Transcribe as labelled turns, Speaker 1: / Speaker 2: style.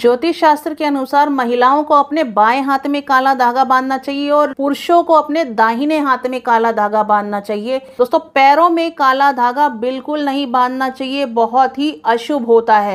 Speaker 1: ज्योतिष शास्त्र के अनुसार महिलाओं को अपने बाएं हाथ में काला धागा बांधना चाहिए और पुरुषों को अपने दाहिने हाथ में काला धागा बांधना चाहिए दोस्तों पैरों में काला धागा बिल्कुल नहीं बांधना चाहिए बहुत ही अशुभ होता है